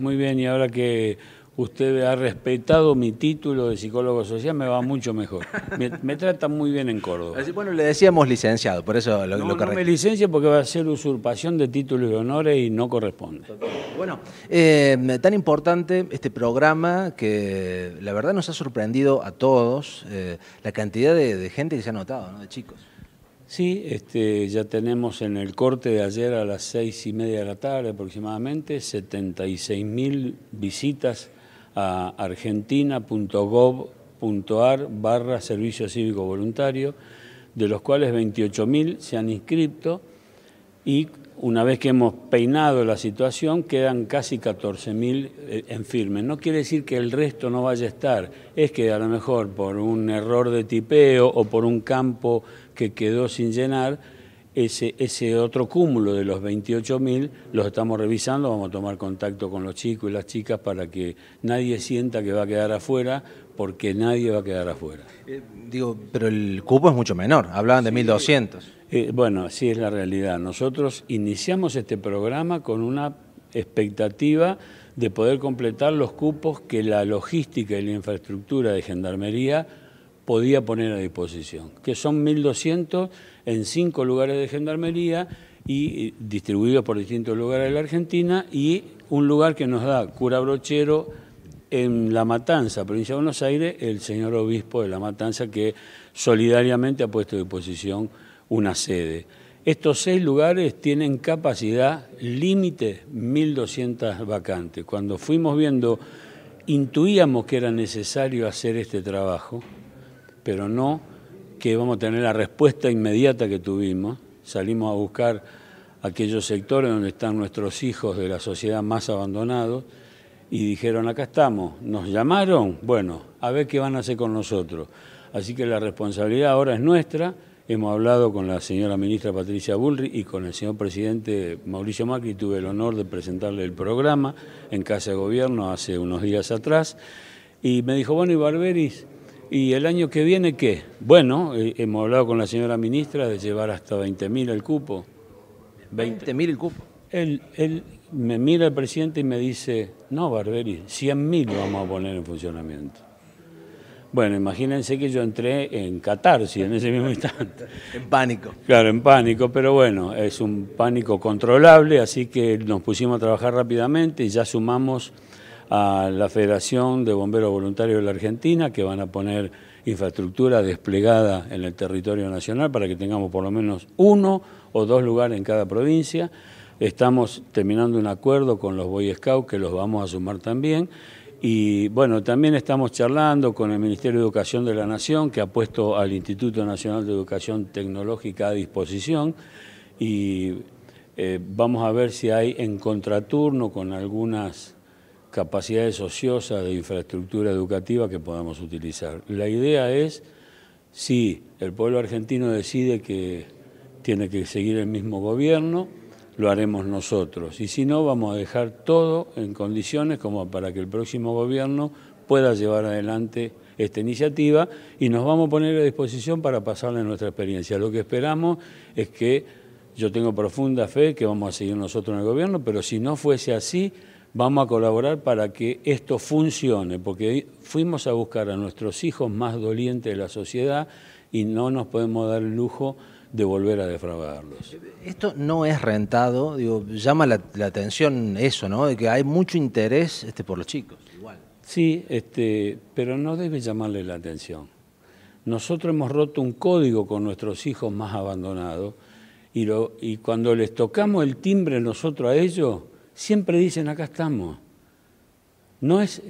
Muy bien, y ahora que usted ha respetado mi título de psicólogo social, me va mucho mejor. Me, trata muy bien en Córdoba. Así, bueno, le decíamos licenciado, por eso lo, no, No me licencia porque va a ser usurpación de títulos y honores y no corresponde. Bueno, eh, tan importante este programa que la verdad nos ha sorprendido a todos eh, la cantidad de, de, gente que se ha notado, ¿no? de chicos. Sí, este, ya tenemos en el corte de ayer a las seis y media de la tarde aproximadamente 76 mil visitas a argentina.gov.ar barra servicio cívico voluntario, de los cuales 28 mil se han inscrito y una vez que hemos peinado la situación, quedan casi 14.000 eh, en firme. No quiere decir que el resto no vaya a estar, es que a lo mejor por un error de tipeo o por un campo que quedó sin llenar, ese, ese otro cúmulo de los 28.000 los estamos revisando, vamos a tomar contacto con los chicos y las chicas para que nadie sienta que va a quedar afuera, porque nadie va a quedar afuera. Eh, digo, pero el cupo es mucho menor, hablaban de 1.200. Eh, bueno, sí es la realidad. Nosotros iniciamos este programa con una expectativa de poder completar los cupos que la logística y la infraestructura de Gendarmería podía poner a disposición, que son 1.200 en cinco lugares de gendarmería y eh, distribuidos por distintos lugares de la Argentina y un lugar que nos da cura brochero en La Matanza, provincia de Buenos Aires, el señor obispo de La Matanza que solidariamente ha puesto a disposición una sede. Estos seis lugares tienen capacidad límite 1.200 vacantes. Cuando fuimos viendo, intuíamos que era necesario hacer este trabajo, pero no que vamos a tener la respuesta inmediata que tuvimos. Salimos a buscar aquellos sectores donde están nuestros hijos de la sociedad más abandonados y dijeron, acá estamos, nos llamaron, bueno, a ver qué van a hacer con nosotros. Así que la responsabilidad ahora es nuestra. Hemos hablado con la señora ministra Patricia Bullrich y con el señor presidente Mauricio Macri. Tuve el honor de presentarle el programa en Casa de Gobierno hace unos días atrás. Y me dijo, bueno, y Barberis, ¿Y el año que viene qué? Bueno, eh, hemos hablado con la señora ministra de llevar hasta 20.000 el cupo. 20.000 el cupo. Él, me mira el presidente y me dice, no, Barberi, 100.000 vamos a poner en funcionamiento. Bueno, imagínense que yo entré en catarsis en ese mismo instante. en pánico. Claro, en pánico, pero bueno, es un pánico controlable, así que nos pusimos a trabajar rápidamente y ya sumamos a la Federación de Bomberos Voluntarios de la Argentina, que van a poner infraestructura desplegada en el territorio nacional para que tengamos por lo menos uno o dos lugares en cada provincia. Estamos terminando un acuerdo con los Boy Scouts, que los vamos a sumar también. Y bueno, también estamos charlando con el Ministerio de Educación de la Nación, que ha puesto al Instituto Nacional de Educación Tecnológica a disposición. Y eh, vamos a ver si hay en contraturno con algunas capacidades ociosas de infraestructura educativa que podamos utilizar. La idea es, si el pueblo argentino decide que tiene que seguir el mismo gobierno, lo haremos nosotros. Y si no, vamos a dejar todo en condiciones como para que el próximo gobierno pueda llevar adelante esta iniciativa y nos vamos a poner a disposición para pasarle nuestra experiencia. Lo que esperamos es que yo tengo profunda fe que vamos a seguir nosotros en el gobierno, pero si no fuese así, vamos a colaborar para que esto funcione, porque fuimos a buscar a nuestros hijos más dolientes de la sociedad y no nos podemos dar el lujo de volver a defraudarlos. Esto no es rentado, digo, llama la, atención eso, ¿no? De que hay mucho interés este, por los chicos, Sí, este, pero no debe llamarle la atención. Nosotros hemos roto un código con nuestros hijos más abandonados y, lo, y cuando les tocamos el timbre nosotros a ellos, siempre dicen, acá estamos. No es,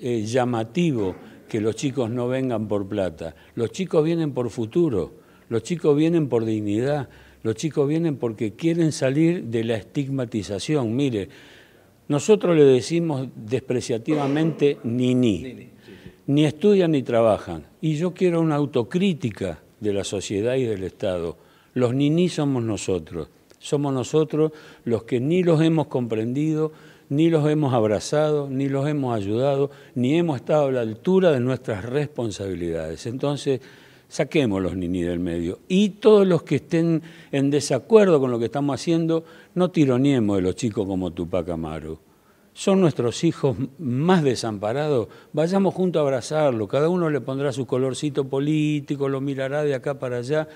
eh, llamativo que los chicos no vengan por plata, los chicos vienen por futuro, los chicos vienen por dignidad, los chicos vienen porque quieren salir de la estigmatización. Mire, nosotros le decimos despreciativamente nini. ni, ni, estudian ni trabajan. Y yo quiero una autocrítica de la sociedad y del Estado. Los ni somos nosotros. Somos nosotros los que ni los hemos comprendido, ni los hemos abrazado, ni los hemos ayudado, ni hemos estado a la altura de nuestras responsabilidades. Entonces, saquemos los niní del medio. Y todos los que estén en desacuerdo con lo que estamos haciendo, no tironiemos de los chicos como Tupac Amaru. Son nuestros hijos más desamparados. Vayamos juntos a abrazarlo. Cada uno le pondrá su colorcito político, lo mirará de acá para allá,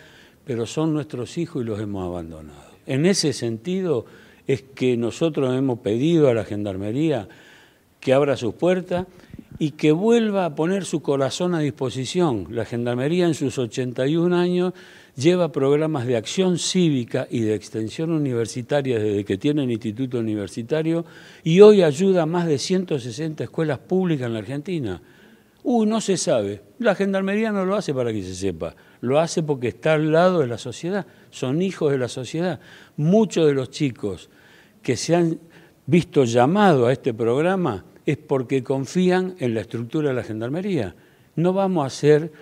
pero son nuestros hijos y los hemos abandonado. En ese sentido es que nosotros hemos pedido a la Gendarmería que abra sus puertas y que vuelva a poner su corazón a disposición. La Gendarmería en sus 81 años lleva programas de acción cívica y de extensión universitaria desde que tiene el Instituto Universitario y hoy ayuda a más de 160 escuelas públicas en la Argentina. Uy, uh, no se sabe. La gendarmería no lo hace para que se sepa, lo hace porque está al lado de la sociedad, son hijos de la sociedad. Muchos de los chicos que se han visto llamados a este programa es porque confían en la estructura de la gendarmería. No vamos a hacer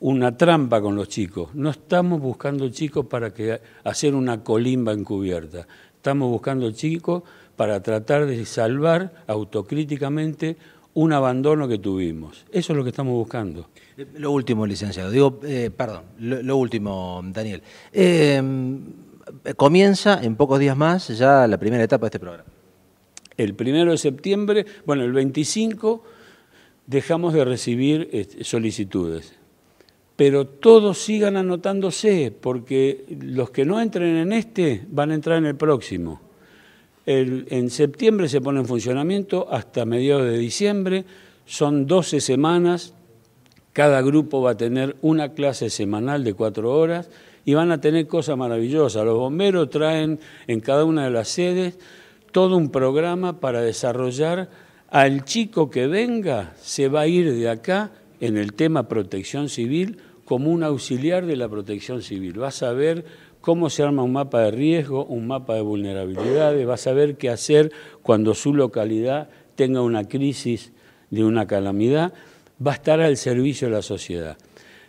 una trampa con los chicos, no estamos buscando chicos para que hacer una colimba encubierta, estamos buscando chicos para tratar de salvar autocríticamente un abandono que tuvimos. Eso es lo que estamos buscando. Eh, lo último, licenciado. Digo, eh, perdón, lo, último, Daniel. Eh, comienza en pocos días más ya la primera etapa de este programa. El primero de septiembre, bueno, el 25 dejamos de recibir solicitudes. Pero todos sigan anotándose, porque los que no entren en este van a entrar en el próximo en septiembre se pone en funcionamiento hasta mediados de diciembre, son 12 semanas, cada grupo va a tener una clase semanal de cuatro horas y van a tener cosas maravillosas. Los bomberos traen en cada una de las sedes todo un programa para desarrollar al chico que venga, se va a ir de acá en el tema protección civil como un auxiliar de la protección civil. vas a ver cómo se arma un mapa de riesgo, un mapa de vulnerabilidades, va a saber qué hacer cuando su localidad tenga una crisis de una calamidad, va a estar al servicio de la sociedad.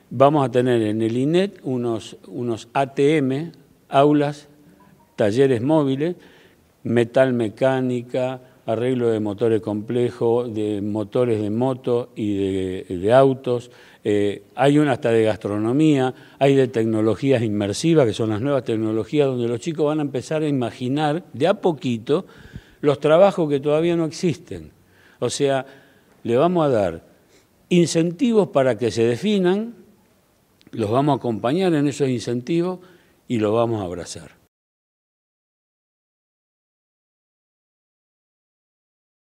Vamos a tener en el INET unos, unos ATM, aulas, talleres móviles, metal mecánica, arreglo de motores complejos, de motores de moto y de, autos, eh, hay una hasta de gastronomía, hay de tecnologías inmersivas, que son las nuevas tecnologías, donde los chicos van a empezar a imaginar de a poquito los trabajos que todavía no existen. O sea, le vamos a dar incentivos para que se definan, los vamos a acompañar en esos incentivos y los vamos a abrazar.